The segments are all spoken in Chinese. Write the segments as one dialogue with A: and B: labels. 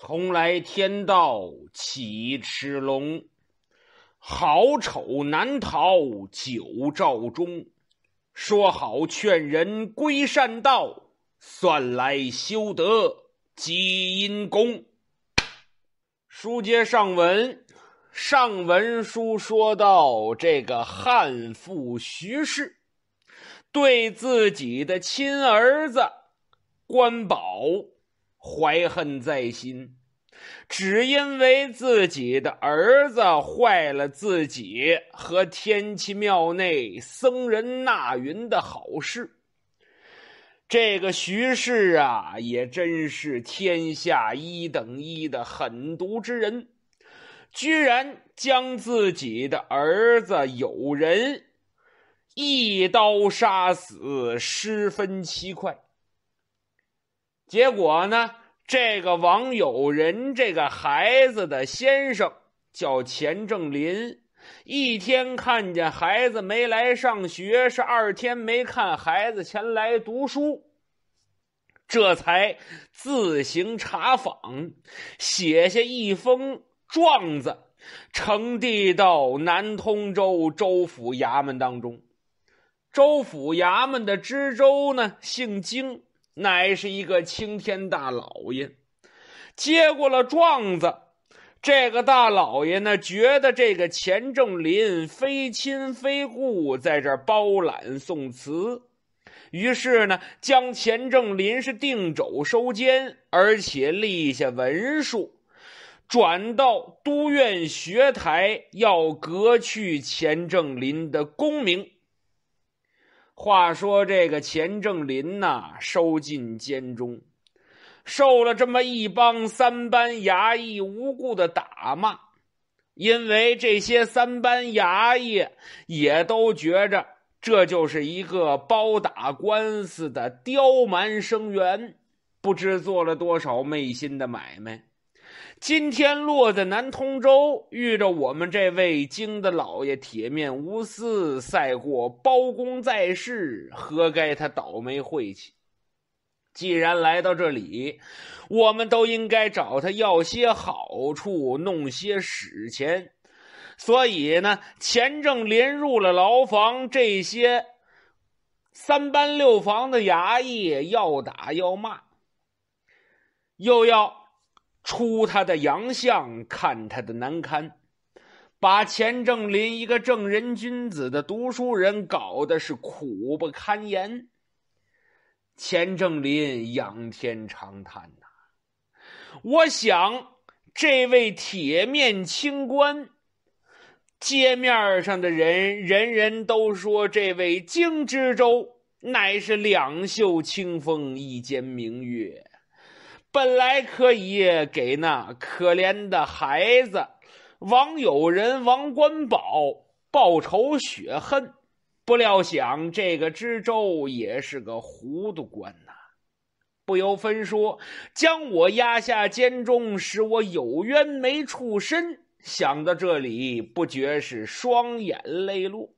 A: 从来天道岂赤龙，好丑难逃九兆中。说好劝人归善道，算来修得积阴功。书接上文，上文书说到这个汉妇徐氏，对自己的亲儿子关宝。怀恨在心，只因为自己的儿子坏了自己和天齐庙内僧人纳云的好事。这个徐氏啊，也真是天下一等一的狠毒之人，居然将自己的儿子友人一刀杀死，十分奇怪。结果呢？这个王友仁这个孩子的先生叫钱正林，一天看见孩子没来上学，是二天没看孩子前来读书，这才自行查访，写下一封状子，呈递到南通州州府衙门当中。州府衙门的知州呢，姓金。乃是一个青天大老爷，接过了状子。这个大老爷呢，觉得这个钱正林非亲非故，在这儿包揽宋词，于是呢，将钱正林是定肘收监，而且立下文书，转到都院学台要革去钱正林的功名。话说这个钱正林呐，收进监中，受了这么一帮三班衙役无故的打骂，因为这些三班衙役也都觉着这就是一个包打官司的刁蛮生员，不知做了多少昧心的买卖。今天落在南通州，遇着我们这位京的老爷，铁面无私，赛过包公在世，何该他倒霉晦气！既然来到这里，我们都应该找他要些好处，弄些屎钱。所以呢，钱正林入了牢房，这些三班六房的衙役要打要骂，又要。出他的洋相，看他的难堪，把钱正林一个正人君子的读书人搞得是苦不堪言。钱正林仰天长叹：“呐，我想这位铁面清官，街面上的人人人都说这位京知州乃是两袖清风，一间明月。”本来可以给那可怜的孩子王友仁、王官宝报仇雪恨，不料想这个知州也是个糊涂官呐，不由分说将我压下监中，使我有冤没处申。想到这里，不觉是双眼泪落。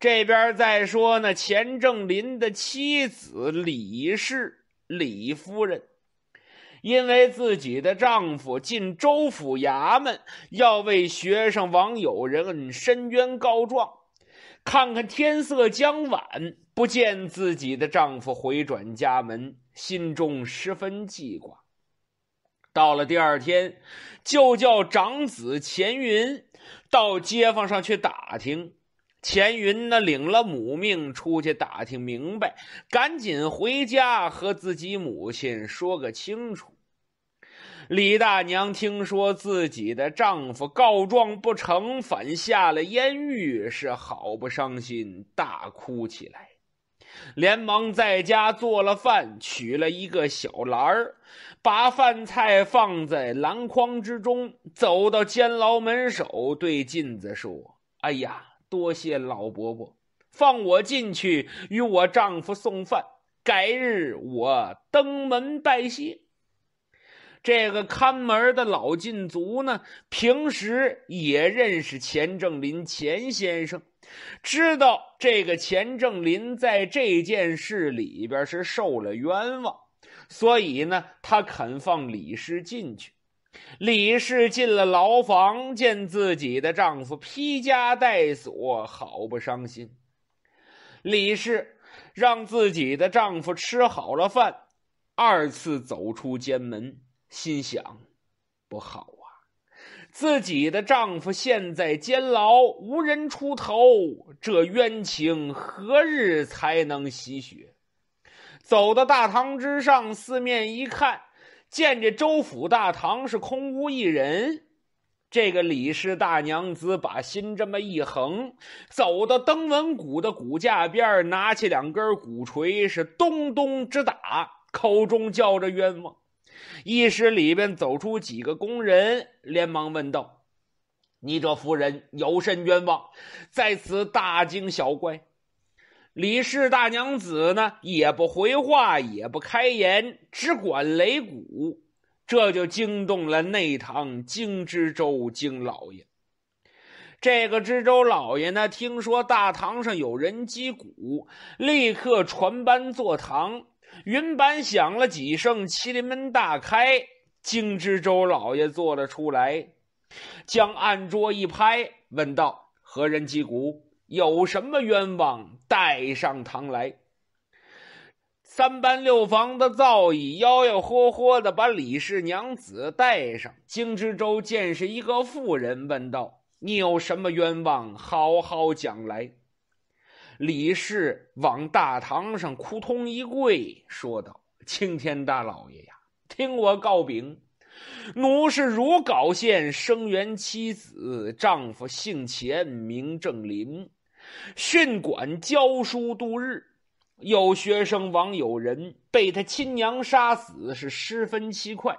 A: 这边再说呢，钱正林的妻子李氏。李夫人因为自己的丈夫进州府衙门要为学生王友仁申冤告状，看看天色将晚，不见自己的丈夫回转家门，心中十分记挂。到了第二天，就叫长子钱云到街坊上去打听。钱云呢？领了母命出去打听明白，赶紧回家和自己母亲说个清楚。李大娘听说自己的丈夫告状不成，反下了烟狱，是好不伤心，大哭起来。连忙在家做了饭，取了一个小篮儿，把饭菜放在篮筐之中，走到监牢门首，对镜子说：“哎呀！”多谢老伯伯放我进去，与我丈夫送饭。改日我登门拜谢。这个看门的老禁足呢，平时也认识钱正林钱先生，知道这个钱正林在这件事里边是受了冤枉，所以呢，他肯放李氏进去。李氏进了牢房，见自己的丈夫披枷带锁，好不伤心。李氏让自己的丈夫吃好了饭，二次走出监门，心想：不好啊，自己的丈夫现在监牢，无人出头，这冤情何日才能洗雪？走到大堂之上，四面一看。见这州府大堂是空无一人，这个李氏大娘子把心这么一横，走到登闻鼓的鼓架边，拿起两根鼓槌是咚咚直打，口中叫着冤枉。一时里边走出几个工人，连忙问道：“你这夫人有甚冤枉，在此大惊小怪？”李氏大娘子呢，也不回话，也不开言，只管擂鼓，这就惊动了内堂京知州京老爷。这个知州老爷呢，听说大堂上有人击鼓，立刻传班坐堂。云板响了几声，麒麟门大开，京知州老爷坐了出来，将案桌一拍，问道：“何人击鼓？有什么冤枉？”带上堂来，三班六房的造诣，吆吆喝喝的把李氏娘子带上。荆知州见是一个妇人，问道：“你有什么冤枉？好好讲来。”李氏往大堂上扑通一跪，说道：“青天大老爷呀，听我告禀，奴是汝皋县生源妻子，丈夫姓钱，名正林。”训管教书度日，有学生王友仁被他亲娘杀死，是十分奇怪。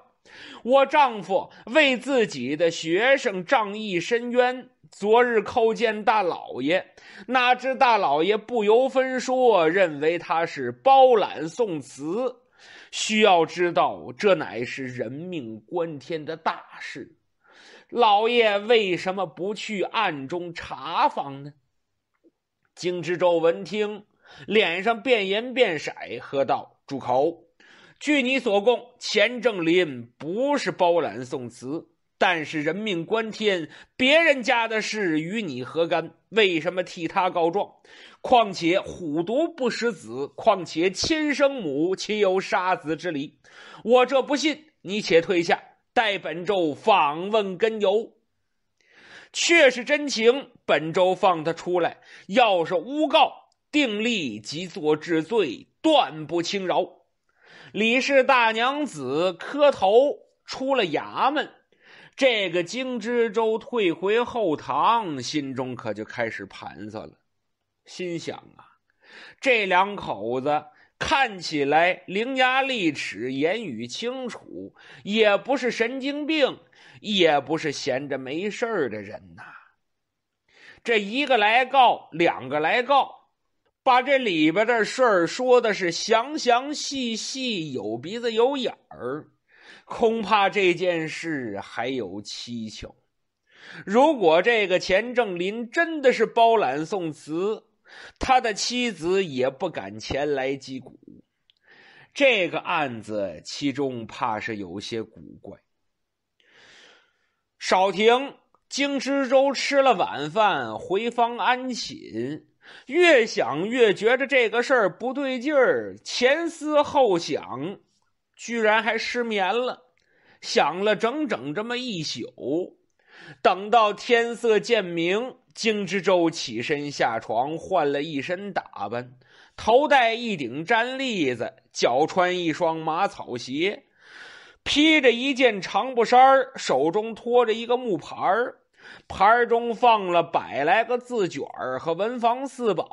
A: 我丈夫为自己的学生仗义伸冤，昨日叩见大老爷，哪知大老爷不由分说，认为他是包揽宋词。需要知道，这乃是人命关天的大事，老爷为什么不去暗中查访呢？荆知州闻听，脸上变颜变色，喝道：“住口！据你所供，钱正林不是包揽宋词，但是人命关天，别人家的事与你何干？为什么替他告状？况且虎毒不食子，况且亲生母岂有杀子之理？我这不信，你且退下，待本州访问根由。”却是真情，本州放他出来。要是诬告，定立即做治罪，断不轻饶。李氏大娘子磕头出了衙门，这个京知州退回后堂，心中可就开始盘算了，心想啊，这两口子。看起来伶牙俐齿，言语清楚，也不是神经病，也不是闲着没事儿的人呐。这一个来告，两个来告，把这里边的事儿说的是详详细细，有鼻子有眼儿，恐怕这件事还有蹊跷。如果这个钱正林真的是包揽宋词。他的妻子也不敢前来击鼓，这个案子其中怕是有些古怪。少廷京知州吃了晚饭回房安寝，越想越觉着这个事儿不对劲儿，前思后想，居然还失眠了，想了整整这么一宿。等到天色渐明，荆之舟起身下床，换了一身打扮，头戴一顶毡笠子，脚穿一双马草鞋，披着一件长布衫手中托着一个木盘牌盘中放了百来个字卷和文房四宝，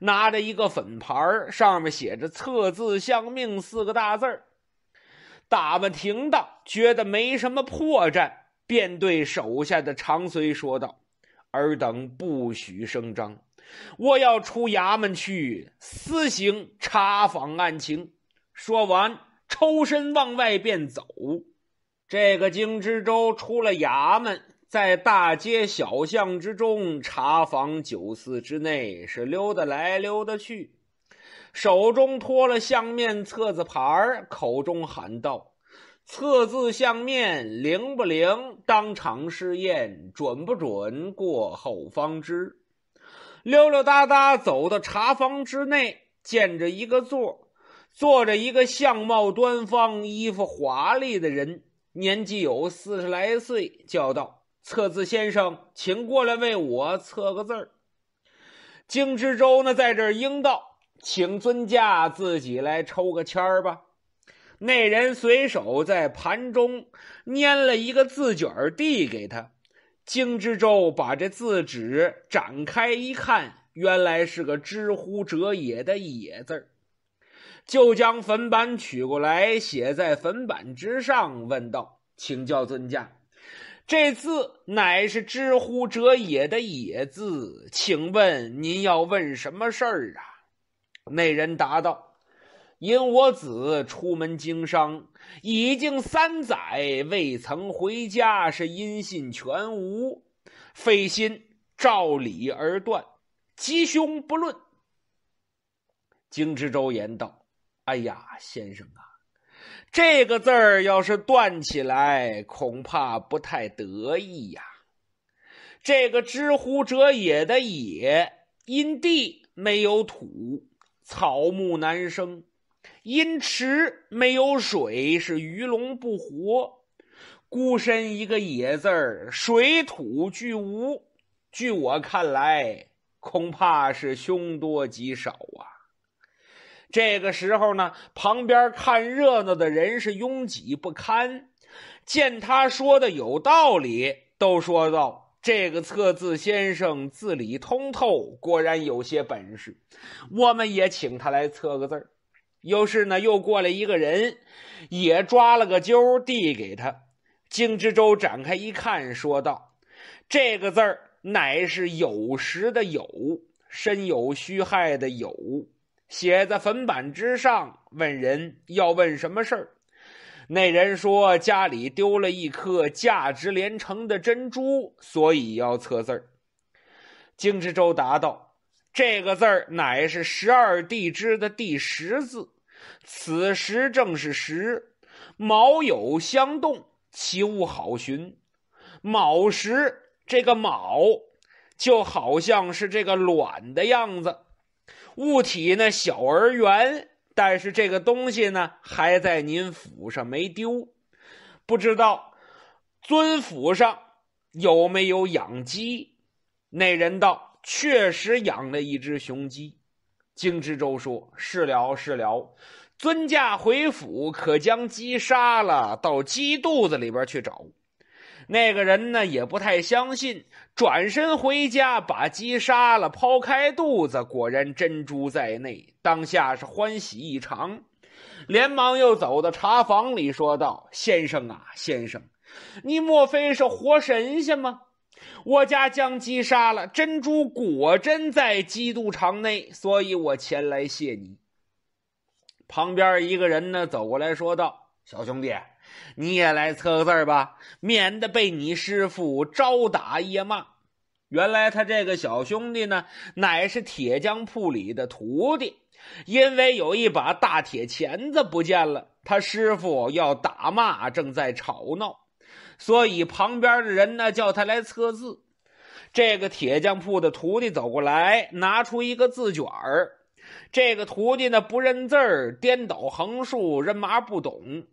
A: 拿着一个粉盘上面写着“测字相命”四个大字打扮停当，觉得没什么破绽。便对手下的长随说道：“尔等不许声张，我要出衙门去私行查访案情。”说完，抽身往外便走。这个京知州出了衙门，在大街小巷之中、查访酒肆之内是溜达来溜达去，手中托了相面册子牌口中喊道。测字相面灵不灵？当场试验准不准？过后方知。溜溜达达走到茶房之内，见着一个座儿，坐着一个相貌端方、衣服华丽的人，年纪有四十来岁，叫道：“测字先生，请过来为我测个字儿。”金之洲呢，在这儿应道：“请尊驾自己来抽个签儿吧。”那人随手在盘中拈了一个字卷儿递给他，荆知州把这字纸展开一看，原来是个“知乎者也”的“也”字儿，就将粉板取过来写在粉板之上，问道：“请教尊驾，这字乃是‘知乎者也’的‘也’字，请问您要问什么事儿啊？”那人答道。因我子出门经商，已经三载，未曾回家，是音信全无。费心照理而断，吉凶不论。京之州言道：“哎呀，先生啊，这个字儿要是断起来，恐怕不太得意呀。这个‘之乎者也’的‘也’，因地没有土，草木难生。”因池没有水，是鱼龙不活；孤身一个“野”字儿，水土俱无。据我看来，恐怕是凶多吉少啊！这个时候呢，旁边看热闹的人是拥挤不堪，见他说的有道理，都说道：“这个测字先生字理通透，果然有些本事。我们也请他来测个字儿。”又是呢，又过来一个人，也抓了个阄递给他。荆之周展开一看，说道：“这个字儿乃是‘有时的有’，身有虚害的‘有’，写在粉板之上。问人要问什么事儿？”那人说：“家里丢了一颗价值连城的珍珠，所以要测字儿。”之周答道。这个字儿乃是十二地支的第十字，此时正是时，卯酉相动，其物好寻。卯时这个卯，就好像是这个卵的样子。物体呢小而圆，但是这个东西呢还在您府上没丢，不知道尊府上有没有养鸡？那人道。确实养了一只雄鸡，荆知州说是了是了，尊驾回府可将鸡杀了，到鸡肚子里边去找。那个人呢也不太相信，转身回家把鸡杀了，抛开肚子，果然珍珠在内。当下是欢喜异常，连忙又走到茶房里说道：“先生啊，先生，你莫非是活神仙吗？”我家将鸡杀了，珍珠果真在鸡肚肠内，所以我前来谢你。旁边一个人呢走过来说道：“小兄弟，你也来测个字儿吧，免得被你师傅招打夜骂。”原来他这个小兄弟呢，乃是铁匠铺里的徒弟，因为有一把大铁钳子不见了，他师傅要打骂，正在吵闹。所以旁边的人呢叫他来测字。这个铁匠铺的徒弟走过来，拿出一个字卷儿。这个徒弟呢不认字儿，颠倒横竖人麻不懂，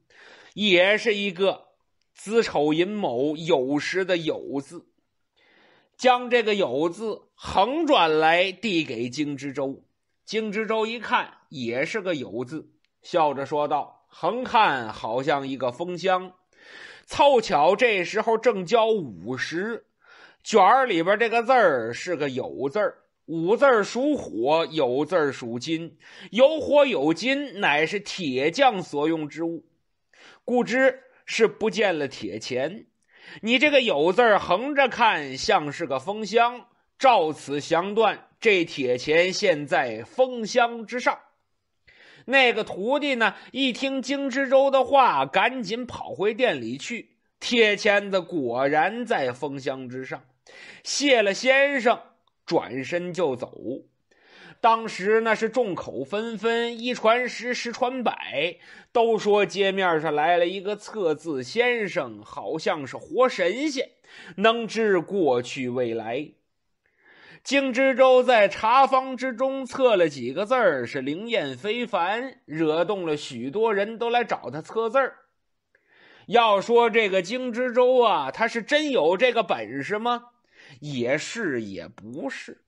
A: 也是一个子丑寅卯酉时的酉字。将这个酉字横转来递给荆之州。荆之州一看也是个酉字，笑着说道：“横看好像一个封箱。”凑巧这时候正交五十卷儿里边这个字儿是个有字儿，五字儿属火，有字儿属金，有火有金乃是铁匠所用之物，故知是不见了铁钱。你这个有字儿横着看像是个封箱，照此详断，这铁钱现在封箱之上。那个徒弟呢？一听金知州的话，赶紧跑回店里去。铁签子果然在封箱之上，谢了先生，转身就走。当时那是众口纷纷，一传十，十传百，都说街面上来了一个测字先生，好像是活神仙，能知过去未来。荆之州在茶坊之中测了几个字儿，是灵验非凡，惹动了许多人都来找他测字儿。要说这个荆之州啊，他是真有这个本事吗？也是也不是，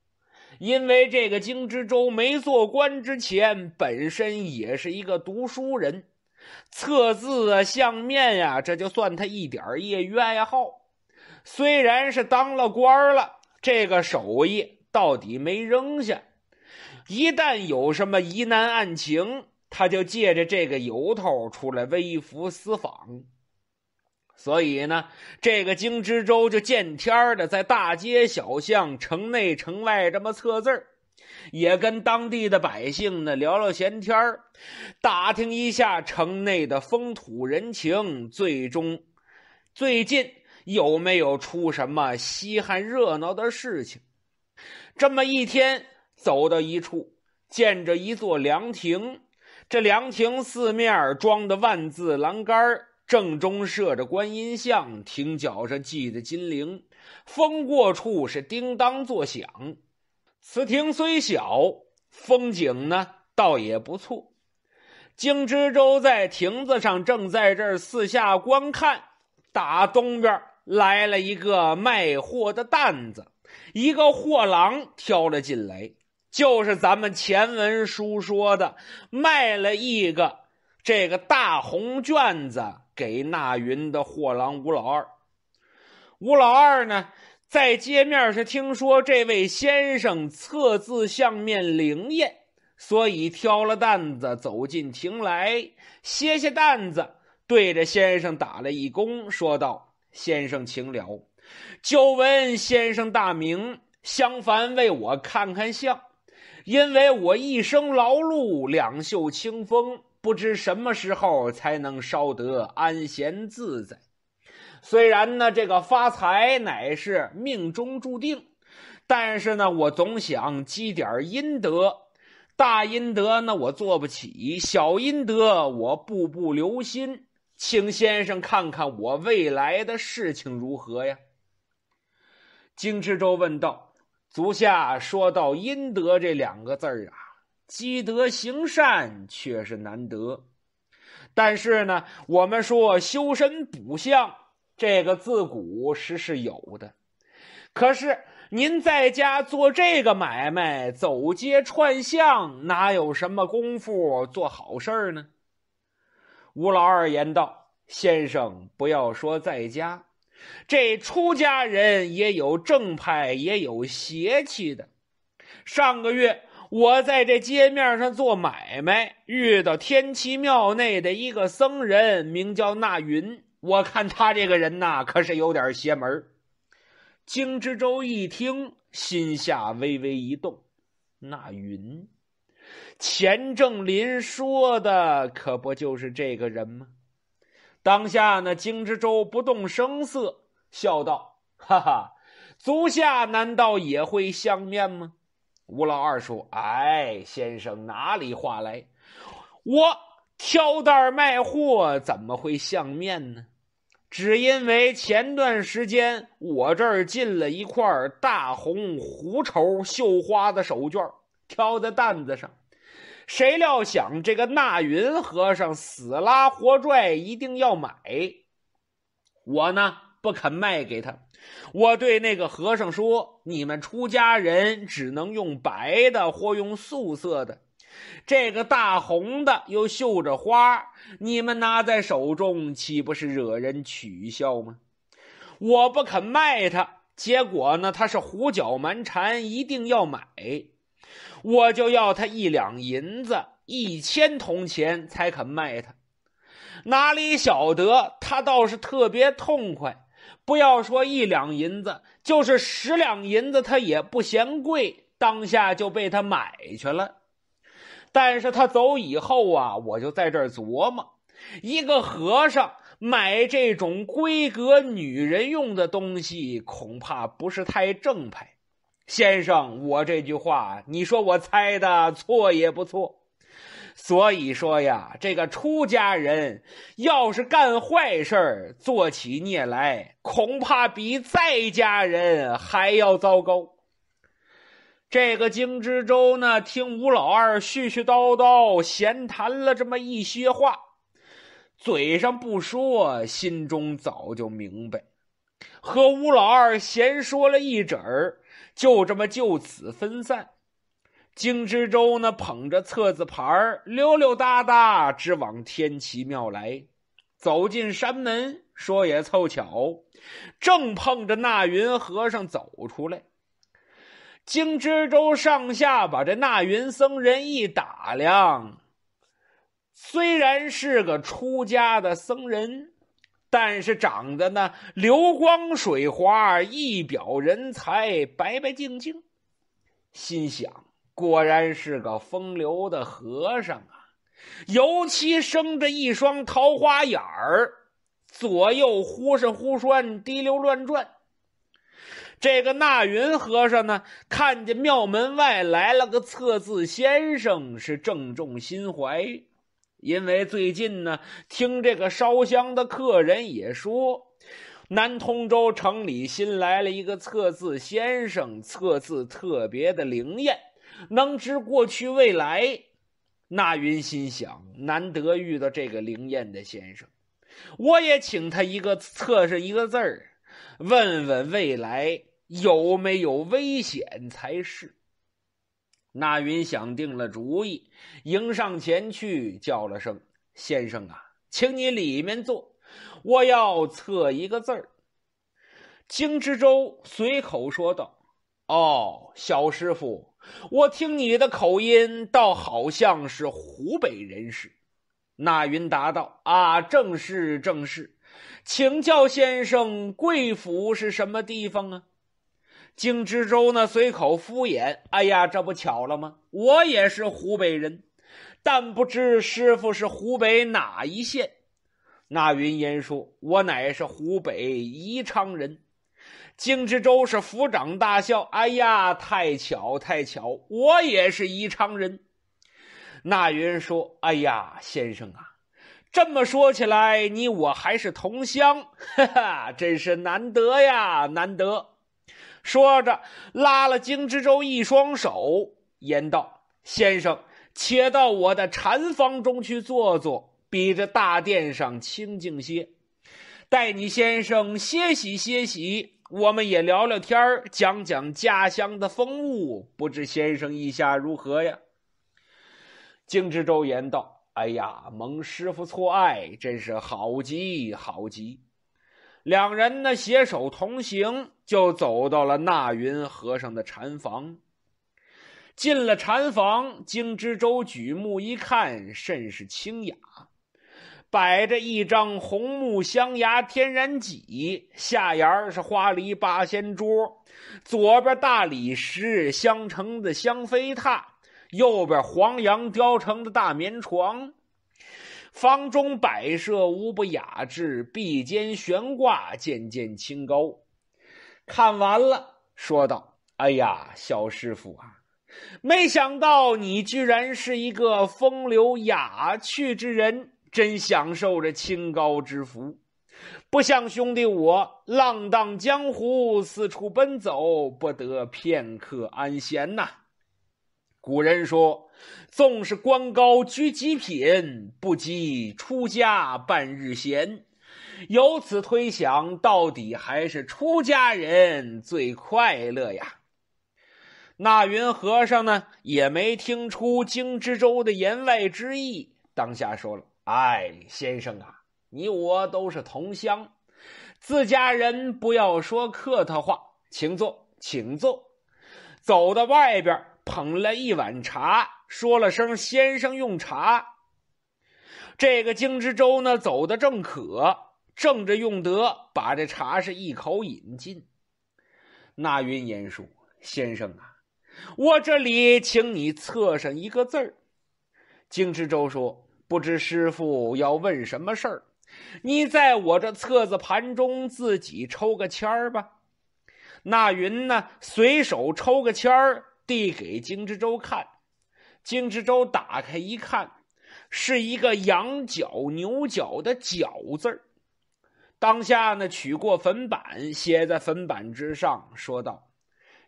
A: 因为这个荆之州没做官之前，本身也是一个读书人，测字啊、相面呀，这就算他一点业余爱好。虽然是当了官了。这个手艺到底没扔下，一旦有什么疑难案情，他就借着这个由头出来微服私访。所以呢，这个京知州就见天的在大街小巷、城内城外这么测字儿，也跟当地的百姓呢聊聊闲天儿，打听一下城内的风土人情。最终，最近。有没有出什么稀罕热闹的事情？这么一天，走到一处，见着一座凉亭，这凉亭四面装的万字栏杆，正中设着观音像，亭角上系着金铃，风过处是叮当作响。此亭虽小，风景呢倒也不错。京知州在亭子上正在这儿四下观看，打东边。来了一个卖货的担子，一个货郎挑了进来，就是咱们前文书说的卖了一个这个大红卷子给纳云的货郎吴老二。吴老二呢，在街面是听说这位先生测字相面灵验，所以挑了担子走进亭来歇歇担子，对着先生打了一躬，说道。先生，请聊。久闻先生大名，相烦为我看看相，因为我一生劳碌，两袖清风，不知什么时候才能烧得安闲自在。虽然呢，这个发财乃是命中注定，但是呢，我总想积点阴德。大阴德呢，我做不起；小阴德，我步步留心。请先生看看我未来的事情如何呀？金之州问道：“足下说到‘阴德’这两个字儿啊，积德行善却是难得。但是呢，我们说修身补相，这个自古实是有的。可是您在家做这个买卖，走街串巷，哪有什么功夫做好事儿呢？”吴老二言道：“先生，不要说在家，这出家人也有正派，也有邪气的。上个月我在这街面上做买卖，遇到天齐庙内的一个僧人，名叫那云。我看他这个人呐，可是有点邪门。”荆知州一听，心下微微一动，那云。钱正林说的可不就是这个人吗？当下，那荆之州不动声色，笑道：“哈哈，足下难道也会相面吗？”吴老二说：“哎，先生哪里话来？我挑担儿卖货，怎么会相面呢？只因为前段时间我这儿进了一块大红狐绸绣花的手绢，挑在担子上。”谁料想这个纳云和尚死拉活拽，一定要买。我呢不肯卖给他。我对那个和尚说：“你们出家人只能用白的或用素色的，这个大红的又绣着花，你们拿在手中岂不是惹人取笑吗？”我不肯卖他，结果呢，他是胡搅蛮缠，一定要买。我就要他一两银子、一千铜钱才肯卖他，哪里晓得他倒是特别痛快，不要说一两银子，就是十两银子他也不嫌贵，当下就被他买去了。但是他走以后啊，我就在这儿琢磨，一个和尚买这种规格女人用的东西，恐怕不是太正派。先生，我这句话，你说我猜的错也不错。所以说呀，这个出家人要是干坏事儿，做起孽来，恐怕比在家人还要糟糕。这个金知州呢，听吴老二絮絮叨叨闲谈了这么一些话，嘴上不说，心中早就明白。和吴老二闲说了一阵儿。就这么就此分散。荆知州呢，捧着册子牌儿，溜溜达达，直往天齐庙来。走进山门，说也凑巧，正碰着纳云和尚走出来。荆知州上下把这纳云僧人一打量，虽然是个出家的僧人。但是长得呢，流光水滑，一表人才，白白净净。心想，果然是个风流的和尚啊！尤其生着一双桃花眼儿，左右忽闪忽闪，滴溜乱转。这个纳云和尚呢，看见庙门外来了个测字先生，是正中心怀。因为最近呢，听这个烧香的客人也说，南通州城里新来了一个测字先生，测字特别的灵验，能知过去未来。纳云心想，难得遇到这个灵验的先生，我也请他一个测试一个字儿，问问未来有没有危险才是。那云想定了主意，迎上前去，叫了声：“先生啊，请你里面坐。我要测一个字儿。”金之舟随口说道：“哦，小师傅，我听你的口音，倒好像是湖北人士。”那云答道：“啊，正是，正是，请教先生，贵府是什么地方啊？”荆之州呢，随口敷衍：“哎呀，这不巧了吗？我也是湖北人，但不知师傅是湖北哪一县。”那云烟说：“我乃是湖北宜昌人。”荆之州是抚掌大笑：“哎呀，太巧太巧，我也是宜昌人。”那云说：“哎呀，先生啊，这么说起来，你我还是同乡，哈哈，真是难得呀，难得。”说着，拉了金之州一双手，言道：“先生，且到我的禅房中去坐坐，比这大殿上清静些。待你先生歇息歇息，我们也聊聊天讲讲家乡的风物。不知先生意下如何呀？”金之州言道：“哎呀，蒙师傅错爱，真是好极，好极。”两人呢携手同行，就走到了纳云和尚的禅房。进了禅房，经之州举目一看，甚是清雅，摆着一张红木镶牙天然几，下沿儿是花梨八仙桌，左边大理石镶成的香妃榻，右边黄杨雕成的大棉床。房中摆设无不雅致，壁间悬挂件件清高。看完了，说道：“哎呀，小师傅啊，没想到你居然是一个风流雅趣之人，真享受着清高之福。不像兄弟我，浪荡江湖，四处奔走，不得片刻安闲呐。”古人说。纵是官高居极品，不及出家半日闲。由此推想，到底还是出家人最快乐呀。那云和尚呢，也没听出京之州的言外之意，当下说了：“哎，先生啊，你我都是同乡，自家人，不要说客套话，请坐，请坐。”走到外边，捧了一碗茶。说了声“先生用茶”，这个金之州呢走的正渴，正着用得，把这茶是一口饮尽。那云言说：“先生啊，我这里请你测上一个字儿。”金之州说：“不知师傅要问什么事儿，你在我这册子盘中自己抽个签儿吧。”那云呢随手抽个签儿递给金之州看。荆之州打开一看，是一个羊角牛角的角字儿。当下呢，取过粉板，写在粉板之上，说道：“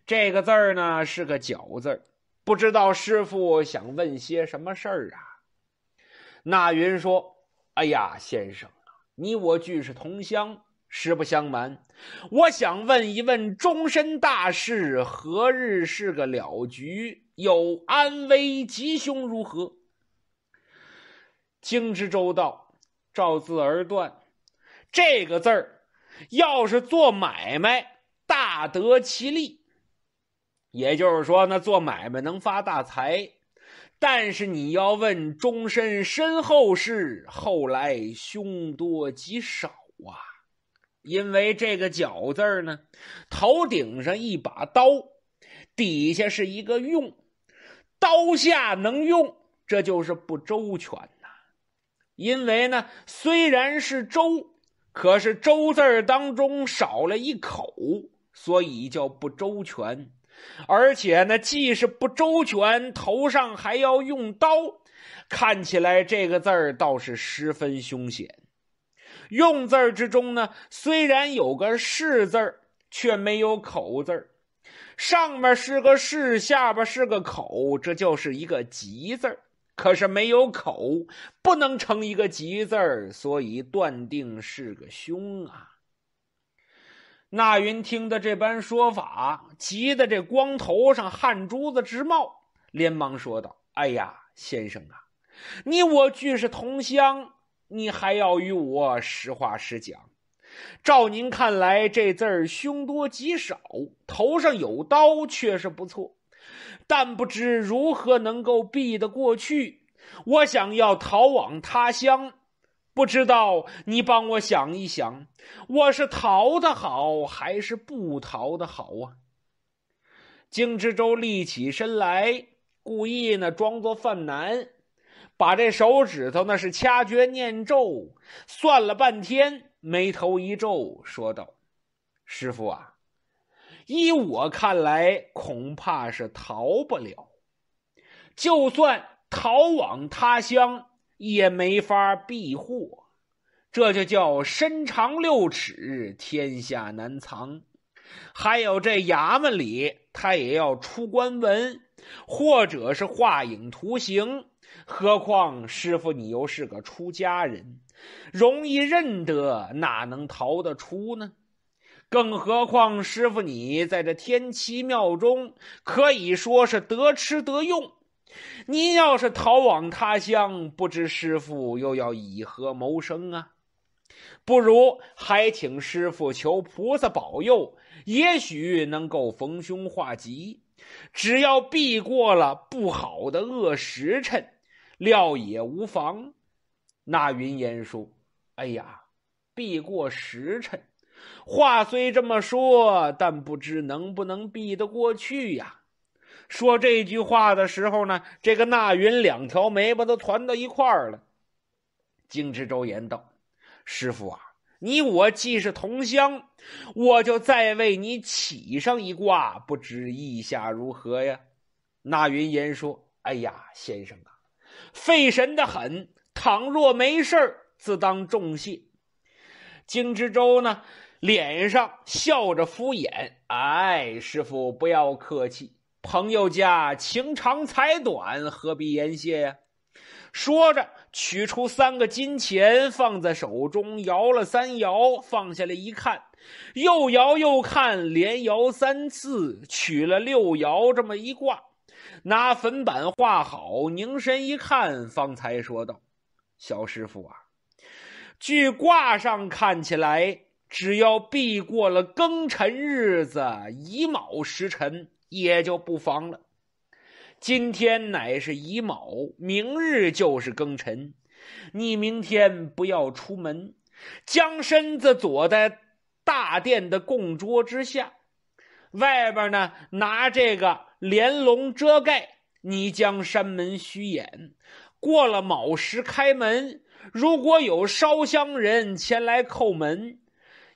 A: 这个字儿呢，是个角字儿，不知道师傅想问些什么事儿啊？”那云说：“哎呀，先生啊，你我俱是同乡。”实不相瞒，我想问一问，终身大事何日是个了局？有安危吉凶如何？京之周道照字而断，这个字儿要是做买卖，大得其利，也就是说，那做买卖能发大财。但是你要问终身身后事，后来凶多吉少啊！因为这个“绞”字儿呢，头顶上一把刀，底下是一个“用”，刀下能用，这就是不周全呐。因为呢，虽然是“周”，可是“周”字儿当中少了一口，所以叫不周全。而且呢，既是不周全，头上还要用刀，看起来这个字儿倒是十分凶险。用字儿之中呢，虽然有个是字儿，却没有口字儿。上面是个是，下边是个口，这就是一个吉字儿。可是没有口，不能成一个吉字儿，所以断定是个凶啊。纳云听的这般说法，急得这光头上汗珠子直冒，连忙说道：“哎呀，先生啊，你我俱是同乡。”你还要与我实话实讲。照您看来，这字儿凶多吉少，头上有刀确实不错，但不知如何能够避得过去。我想要逃往他乡，不知道你帮我想一想，我是逃的好，还是不逃的好啊？荆之州立起身来，故意呢装作犯难。把这手指头那是掐诀念咒，算了半天，眉头一皱，说道：“师傅啊，依我看来，恐怕是逃不了。就算逃往他乡，也没法避祸。这就叫身长六尺，天下难藏。还有这衙门里，他也要出官文，或者是画影图形。”何况师傅你又是个出家人，容易认得，哪能逃得出呢？更何况师傅你在这天齐庙中可以说是得吃得用，您要是逃往他乡，不知师傅又要以何谋生啊？不如还请师傅求菩萨保佑，也许能够逢凶化吉，只要避过了不好的恶时辰。料也无妨，那云烟说：“哎呀，避过时辰。话虽这么说，但不知能不能避得过去呀？”说这句话的时候呢，这个那云两条眉毛都团到一块儿了。金之周言道：“师傅啊，你我既是同乡，我就再为你起上一卦，不知意下如何呀？”那云言说：“哎呀，先生啊。”费神的很，倘若没事自当重谢。金之州呢，脸上笑着敷衍：“哎，师傅不要客气，朋友家情长财短，何必言谢呀？”说着，取出三个金钱放在手中，摇了三摇，放下来一看，又摇又看，连摇三次，取了六爻这么一挂，拿粉板画好，凝神一看，方才说道：“小师傅啊，据卦上看起来，只要避过了庚辰日子乙卯时辰，也就不妨了。今天乃是乙卯，明日就是庚辰，你明天不要出门，将身子躲在大殿的供桌之下，外边呢拿这个。”帘笼遮盖，你将山门虚掩。过了卯时开门，如果有烧香人前来叩门，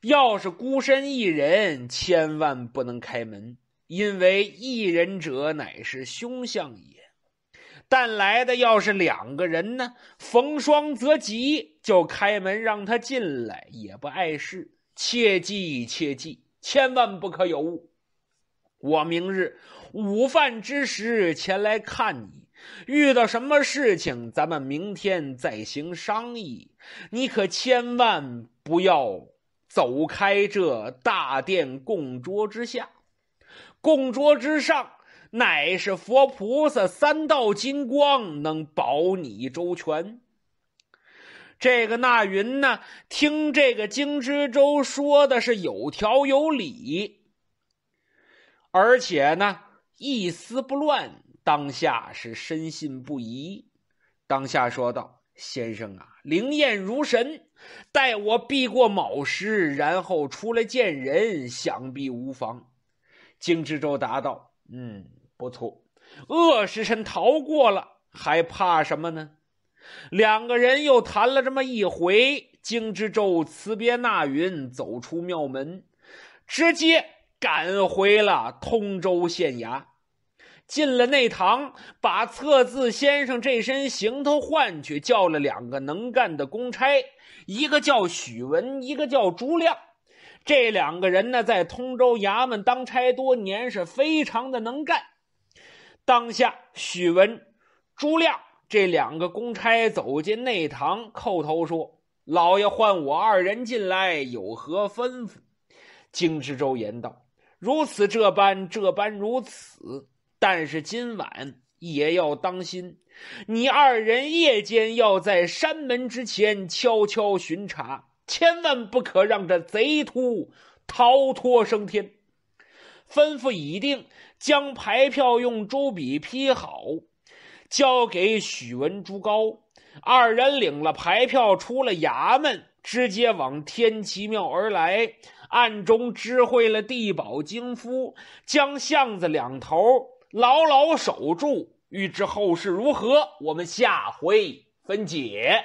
A: 要是孤身一人，千万不能开门，因为一人者乃是凶相也。但来的要是两个人呢，逢双则吉，就开门让他进来，也不碍事。切记切记，千万不可有误。我明日。午饭之时前来看你，遇到什么事情，咱们明天再行商议。你可千万不要走开这大殿供桌之下，供桌之上乃是佛菩萨三道金光，能保你周全。这个纳云呢，听这个金之州说的是有条有理，而且呢。一丝不乱，当下是深信不疑。当下说道：“先生啊，灵验如神。待我避过卯时，然后出来见人，想必无妨。”金之州答道：“嗯，不错。恶时辰逃过了，还怕什么呢？”两个人又谈了这么一回，金之州辞别纳云，走出庙门，直接赶回了通州县衙。进了内堂，把测字先生这身行头换去，叫了两个能干的公差，一个叫许文，一个叫朱亮。这两个人呢，在通州衙门当差多年，是非常的能干。当下，许文、朱亮这两个公差走进内堂，叩头说：“老爷唤我二人进来，有何吩咐？”京知州言道：“如此这般，这般如此。”但是今晚也要当心，你二人夜间要在山门之前悄悄巡查，千万不可让这贼秃逃脱升天。吩咐已定，将牌票用朱笔批好，交给许文、朱高二人。领了牌票，出了衙门，直接往天齐庙而来，暗中知会了地保京夫，将巷子两头。牢牢守住。欲知后事如何，我们下回分解。